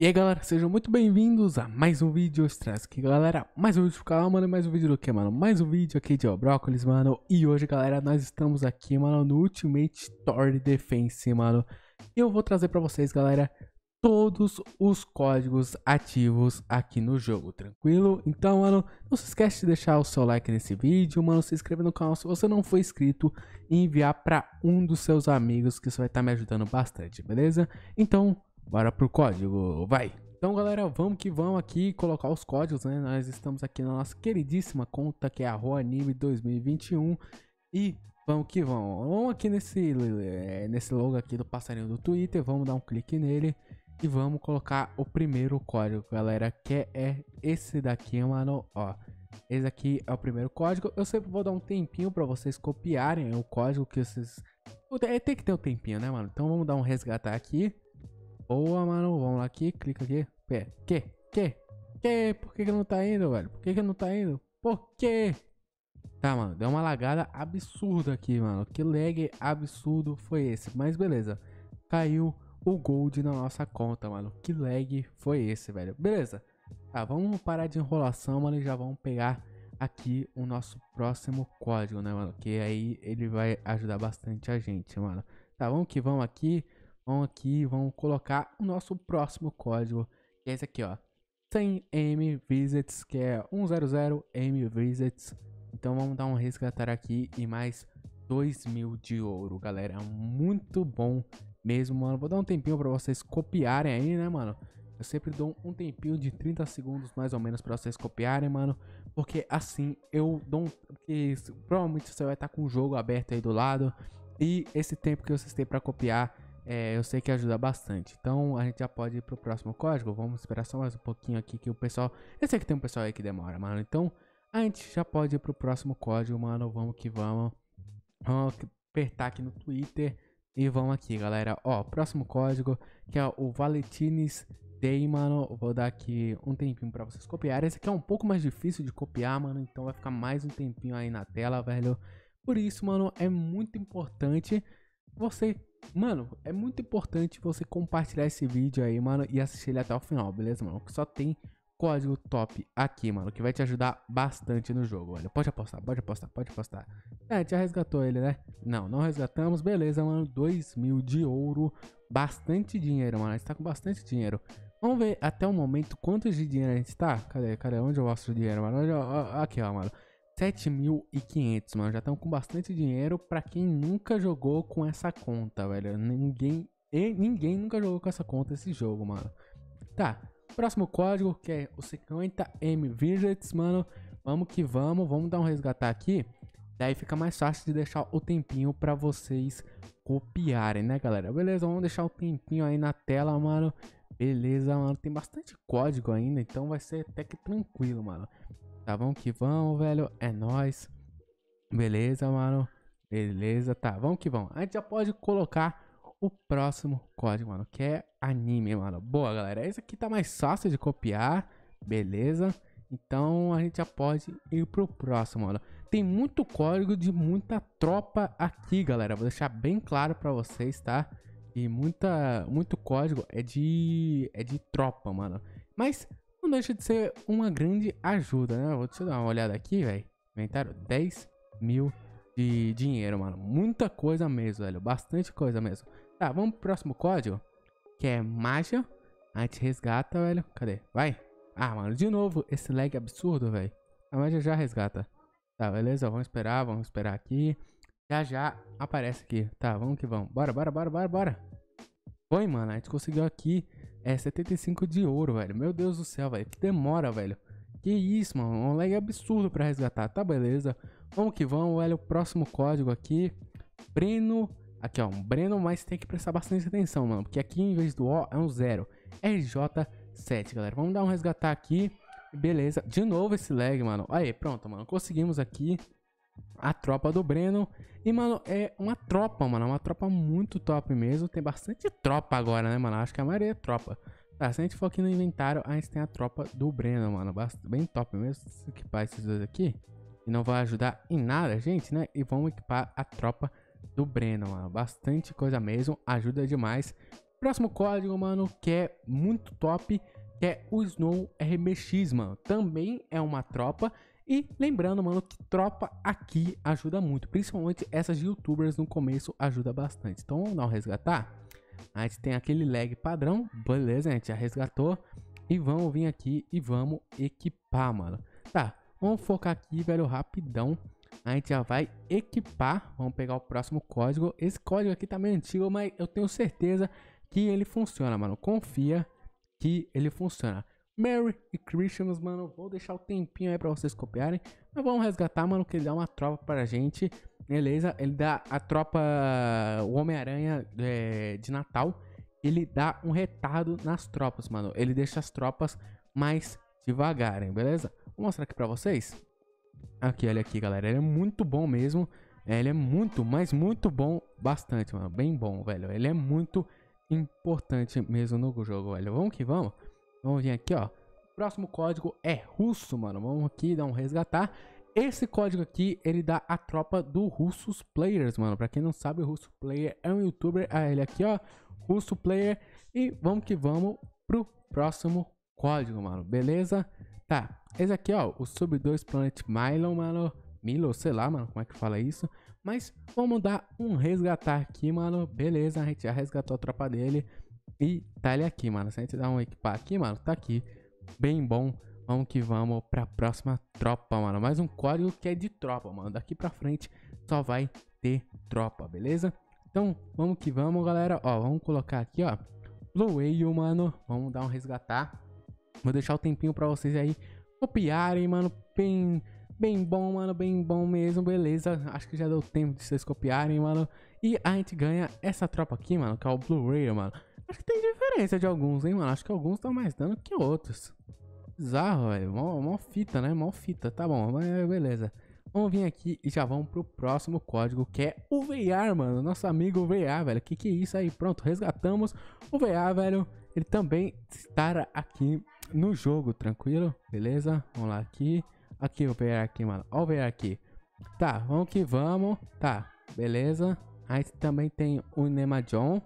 E aí galera, sejam muito bem-vindos a mais um vídeo Estresse aqui galera, mais um vídeo pro canal mano, mais um vídeo do que mano, mais um vídeo aqui de Brócolis mano E hoje galera, nós estamos aqui mano no Ultimate Tower Defense mano E eu vou trazer pra vocês galera, todos os códigos ativos aqui no jogo, tranquilo? Então mano, não se esquece de deixar o seu like nesse vídeo mano, se inscreve no canal se você não for inscrito E enviar pra um dos seus amigos que isso vai estar tá me ajudando bastante, beleza? Então Bora pro código, vai! Então, galera, vamos que vamos aqui colocar os códigos, né? Nós estamos aqui na nossa queridíssima conta, que é a Roanime 2021. E vamos que vamos. Vamos aqui nesse, eh, nesse logo aqui do passarinho do Twitter, vamos dar um clique nele. E vamos colocar o primeiro código, galera, que é esse daqui, mano, ó. Esse aqui é o primeiro código. Eu sempre vou dar um tempinho para vocês copiarem o código que vocês... É, tem que ter um tempinho, né, mano? Então vamos dar um resgatar aqui. Boa, mano. Vamos lá aqui, clica aqui. Pé. Que? Que? Que? Por que, que não tá indo, velho? Por que, que não tá indo? Por quê? Tá, mano. Deu uma lagada absurda aqui, mano. Que lag absurdo foi esse? Mas beleza. Caiu o gold na nossa conta, mano. Que lag foi esse, velho? Beleza. Tá, vamos parar de enrolação, mano. E já vamos pegar aqui o nosso próximo código, né, mano? Que aí ele vai ajudar bastante a gente, mano. Tá, vamos que vamos aqui. Vamos aqui, vamos colocar o nosso próximo código, que é esse aqui, ó. 100M Visits, que é 100M Visits. Então vamos dar um resgatar aqui e mais 2 mil de ouro, galera. Muito bom mesmo, mano. Vou dar um tempinho para vocês copiarem aí, né, mano? Eu sempre dou um tempinho de 30 segundos mais ou menos para vocês copiarem, mano. Porque assim eu dou um... Porque provavelmente você vai estar com o jogo aberto aí do lado. E esse tempo que vocês têm para copiar é, eu sei que ajuda bastante. Então a gente já pode ir pro próximo código. Vamos esperar só mais um pouquinho aqui que o pessoal. Eu sei que tem um pessoal aí que demora, mano. Então a gente já pode ir pro próximo código, mano. Vamos que vamos. Vamos apertar aqui no Twitter. E vamos aqui, galera. Ó, próximo código que é o Valentines Day, mano. vou dar aqui um tempinho pra vocês copiarem. Esse aqui é um pouco mais difícil de copiar, mano. Então vai ficar mais um tempinho aí na tela, velho. Por isso, mano, é muito importante você Mano, é muito importante você compartilhar esse vídeo aí, mano, e assistir ele até o final, beleza, mano? Que só tem código top aqui, mano, que vai te ajudar bastante no jogo, olha. Pode apostar, pode apostar, pode apostar. É, a gente já resgatou ele, né? Não, não resgatamos. Beleza, mano, 2 mil de ouro. Bastante dinheiro, mano, a gente tá com bastante dinheiro. Vamos ver até o momento quantos de dinheiro a gente tá. Cadê, cadê? Onde eu mostro o dinheiro, mano? Eu... aqui, ó, mano. 7.500, mano. Já estão com bastante dinheiro para quem nunca jogou com essa conta, velho. Ninguém, e ninguém nunca jogou com essa conta esse jogo, mano. Tá, próximo código que é o 50M Widgets, mano. Vamos que vamos, vamos dar um resgatar aqui. Daí fica mais fácil de deixar o tempinho para vocês copiarem, né, galera? Beleza, vamos deixar o tempinho aí na tela, mano. Beleza, mano. Tem bastante código ainda, então vai ser até que tranquilo, mano. Tá bom que vão velho. É nóis. Beleza, mano. Beleza, tá. Vamos que vamos. A gente já pode colocar o próximo código, mano, que é anime, mano. Boa, galera. Esse aqui tá mais fácil de copiar, beleza? Então a gente já pode ir pro próximo, mano. Tem muito código de muita tropa aqui, galera. Vou deixar bem claro pra vocês, tá? E muita, muito código é de, é de tropa, mano. Mas não deixa de ser uma grande ajuda, né? Vou te dar uma olhada aqui, velho. Inventário 10 mil de dinheiro, mano. Muita coisa mesmo, velho. Bastante coisa mesmo. Tá, vamos pro próximo código, que é Magia. A gente resgata, velho. Cadê? Vai. Ah, mano, de novo, esse lag absurdo, velho. A Magia já resgata. Tá, beleza, vamos esperar, vamos esperar aqui. Já já aparece aqui. Tá, vamos que vamos. Bora, bora, bora, bora, bora. Foi, mano, a gente conseguiu aqui é 75 de ouro, velho. Meu Deus do céu, velho. Que demora, velho. Que isso, mano. Um lag absurdo pra resgatar. Tá, beleza. Vamos que vamos, velho. O próximo código aqui. Breno. Aqui, ó. Um Breno, mas tem que prestar bastante atenção, mano. Porque aqui, em vez do O, é um zero. RJ7, galera. Vamos dar um resgatar aqui. Beleza. De novo esse lag, mano. Aí, pronto, mano. Conseguimos aqui a tropa do Breno. E, mano, é uma tropa, mano. É uma tropa muito top mesmo. Tem bastante tropa agora, né, mano? Acho que a maioria é tropa. Tá, se a gente for aqui no inventário, a gente tem a tropa do Breno, mano. Bem top mesmo. Se equipar esses dois aqui. E não vai ajudar em nada, gente, né? E vamos equipar a tropa do Breno, mano. Bastante coisa mesmo. Ajuda demais. Próximo código, mano, que é muito top. Que é o Snow RMX, mano. Também é uma tropa. E lembrando, mano, que tropa aqui ajuda muito. Principalmente essas youtubers no começo ajuda bastante. Então vamos dar um resgatar. A gente tem aquele lag padrão. Beleza, a gente já resgatou. E vamos vir aqui e vamos equipar, mano. Tá, vamos focar aqui, velho, rapidão. A gente já vai equipar. Vamos pegar o próximo código. Esse código aqui tá meio antigo, mas eu tenho certeza que ele funciona, mano. Confia que ele funciona. Mary e Christmas, mano. Vou deixar o tempinho aí pra vocês copiarem. Mas vamos resgatar, mano, que ele dá uma tropa pra gente. Beleza? Ele dá a tropa. O Homem-Aranha é, de Natal. Ele dá um retardo nas tropas, mano. Ele deixa as tropas mais devagar, beleza? Vou mostrar aqui pra vocês. Aqui, olha aqui, galera. Ele é muito bom mesmo. É, ele é muito, mas muito bom. Bastante, mano. Bem bom, velho. Ele é muito importante mesmo no jogo, velho. Vamos que vamos. Vamos vir aqui, ó. O próximo código é russo, mano. Vamos aqui dar um resgatar. Esse código aqui, ele dá a tropa do Russos Players, mano. Pra quem não sabe, o Russo Player é um youtuber. Ah, ele é aqui, ó. Russo Player. E vamos que vamos pro próximo código, mano. Beleza? Tá. Esse aqui, ó. O Sub 2 Planet Milo, mano. Milo, sei lá, mano, como é que fala isso. Mas vamos dar um resgatar aqui, mano. Beleza, a gente já resgatou a tropa dele. E tá ele aqui, mano. Se a gente dá um equipar aqui, mano, tá aqui. Bem bom. Vamos que vamos pra próxima tropa, mano. Mais um código que é de tropa, mano. Daqui pra frente só vai ter tropa, beleza? Então, vamos que vamos, galera. Ó, vamos colocar aqui, ó. Blue Whale, mano. Vamos dar um resgatar. Vou deixar o tempinho pra vocês aí copiarem, mano. Bem, bem bom, mano. Bem bom mesmo, beleza. Acho que já deu tempo de vocês copiarem, mano. E a gente ganha essa tropa aqui, mano, que é o Blue Whale, mano. Acho que tem diferença de alguns, hein, mano? Acho que alguns estão mais dano que outros. Bizarro, velho. Mó, mó, fita, né? Mó fita. Tá bom, mas é, beleza. Vamos vir aqui e já vamos pro próximo código, que é o VA, mano. Nosso amigo VA, velho. Que que é isso aí? Pronto, resgatamos o VA, velho. Ele também estará aqui no jogo, tranquilo? Beleza? Vamos lá aqui. Aqui o VA aqui, mano. Ó o VA aqui. Tá, vamos que vamos. Tá, beleza. Aí também tem o Nema John.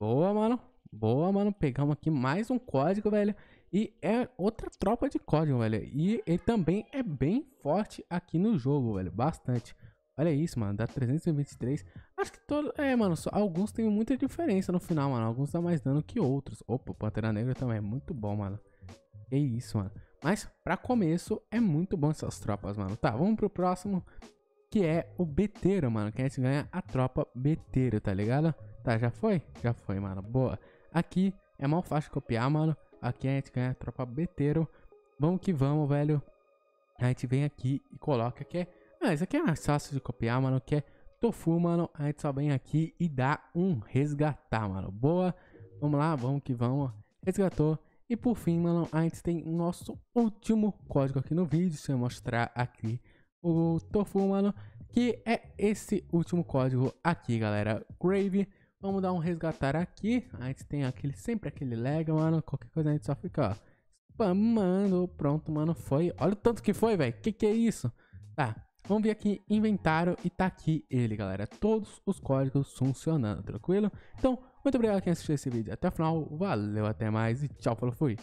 Boa, mano. Boa, mano. Pegamos aqui mais um código, velho. E é outra tropa de código, velho. E ele também é bem forte aqui no jogo, velho. Bastante. Olha isso, mano. Dá 323. Acho que todos, É, mano. Só... Alguns tem muita diferença no final, mano. Alguns dá mais dano que outros. Opa, Pantera Negra também. É muito bom, mano. Que isso, mano. Mas, pra começo, é muito bom essas tropas, mano. Tá, vamos pro próximo. Que é o beteiro, mano. Que a gente ganha a tropa beteiro, tá ligado? Tá, já foi? Já foi, mano. Boa. Aqui é mal fácil copiar, mano. Aqui a gente ganha a tropa beteiro. Vamos que vamos, velho. A gente vem aqui e coloca que é... Ah, isso aqui é mais fácil de copiar, mano. Que é tofu, mano. A gente só vem aqui e dá um resgatar, mano. Boa. Vamos lá, vamos que vamos. Resgatou. E por fim, mano, a gente tem nosso último código aqui no vídeo. Deixa eu mostrar aqui o tofu, mano. Que é esse último código aqui, galera. Grave Vamos dar um resgatar aqui. A gente tem aquele, sempre aquele lag, mano. Qualquer coisa a gente só fica, ó. Spamando. Pronto, mano. Foi. Olha o tanto que foi, velho. Que que é isso? Tá. Vamos vir aqui inventário e tá aqui ele, galera. Todos os códigos funcionando, tranquilo? Então, muito obrigado quem assistiu esse vídeo até o final. Valeu, até mais e tchau, falou, fui.